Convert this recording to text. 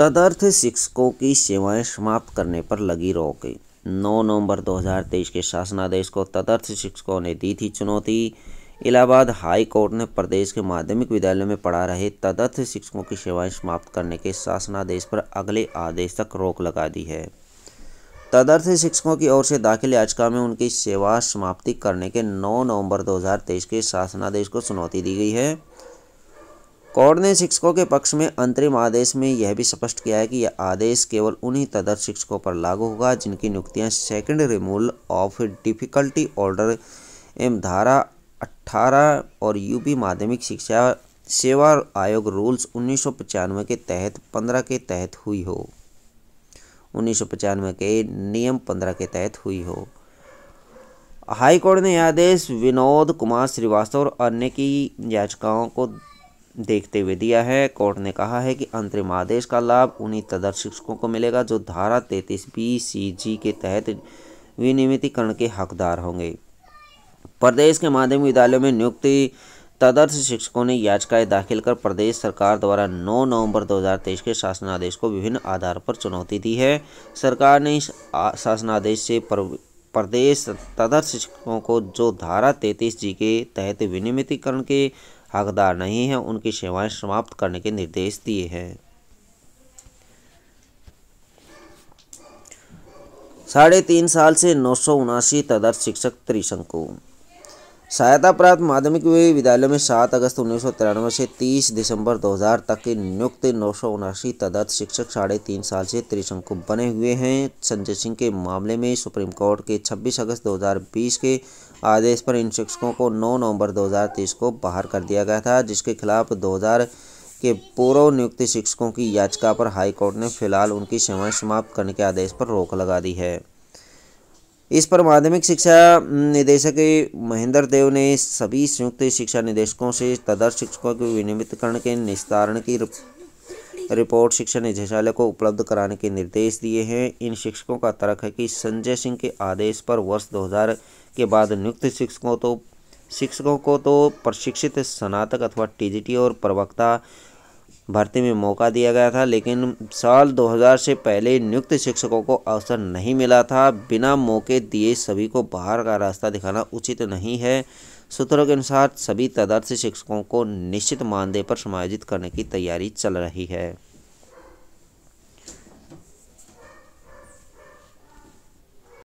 तदर्थ शिक्षकों की सेवाएं समाप्त करने पर लगी रोक 9 नवंबर 2023 के शासनादेश को तदर्थ शिक्षकों ने दी थी चुनौती इलाहाबाद हाई कोर्ट ने प्रदेश के माध्यमिक विद्यालय में पढ़ा रहे तदर्थ शिक्षकों की सेवाएं समाप्त करने के शासनादेश पर अगले आदेश तक रोक लगा दी है तदर्थ शिक्षकों की ओर से दाखिल याचिका में उनकी सेवा समाप्ति करने के 9 नवंबर 2023 के शासनादेश को चुनौती दी गई है कोर्ट ने शिक्षकों के पक्ष में अंतरिम आदेश में यह भी स्पष्ट किया है कि यह आदेश केवल उन्हीं तदर्थ शिक्षकों पर लागू होगा जिनकी नियुक्तियां second removal of difficulty order एम धारा 18 और यूपी माध्यमिक शिक्षा सेवा आयोग रूल्स उन्नीस के तहत 15 के तहत हुई हो उन्नीस के नियम पंद्रह के तहत हुई हो हाईकोर्ट ने ने आदेश विनोद कुमार श्रीवास्तव और अन्य की याचिकाओं को देखते हुए दिया है कोर्ट ने कहा है कि अंतरिम आदेश का लाभ उन्हीं तदर शिक्षकों को मिलेगा जो धारा तैतीस बी सी जी के तहत विनियमितीकरण के हकदार होंगे प्रदेश के माध्यमिक विद्यालयों में नियुक्ति तदर्थ शिक्षकों ने याचिकाएं दाखिल कर प्रदेश सरकार द्वारा 9 नवंबर 2023 के शासनादेश को विभिन्न आधार पर चुनौती दी है सरकार ने इस शासनादेश से प्रदेश तदर्थ शिक्षकों को जो धारा तैतीस जी के तहत विनियमितीकरण के हकदार नहीं हैं उनकी सेवाएं समाप्त करने के निर्देश दिए हैं साढ़े तीन साल से नौ सौ उनासी तदर्थ शिक्षक त्रिशंकु सहायता प्राप्त माध्यमिक विद्यालय में सात अगस्त उन्नीस से तीस दिसंबर 2000 तक के नियुक्त नौ सौ उनासी तदत्त शिक्षक साढ़े तीन साल से त्रिशंकु बने हुए हैं संजय सिंह के मामले में सुप्रीम कोर्ट के 26 अगस्त 2020 के आदेश पर इन शिक्षकों को 9 नवंबर 2023 को बाहर कर दिया गया था जिसके खिलाफ 2000 के पूर्व नियुक्त शिक्षकों की याचिका पर हाईकोर्ट ने फिलहाल उनकी सेवाएं समाप्त करने के आदेश पर रोक लगा दी है इस पर माध्यमिक शिक्षा निदेशक महेंद्र देव ने सभी संयुक्त शिक्षा निदेशकों से तदर्थ शिक्षकों के विनियमितकरण के निस्तारण की रिपोर्ट शिक्षा निदेशालय को उपलब्ध कराने के निर्देश दिए हैं इन शिक्षकों का तर्क है कि संजय सिंह के आदेश पर वर्ष 2000 के बाद नियुक्त शिक्षकों तो शिक्षकों को तो प्रशिक्षित स्नातक अथवा टीजीटी और प्रवक्ता भर्ती में मौका दिया गया था लेकिन साल 2000 से पहले नियुक्त शिक्षकों को अवसर नहीं मिला था बिना मौके दिए सभी को बाहर का रास्ता दिखाना उचित नहीं है सूत्रों के अनुसार सभी तदर्थ शिक्षकों को निश्चित मानदेय पर समायोजित करने की तैयारी चल रही है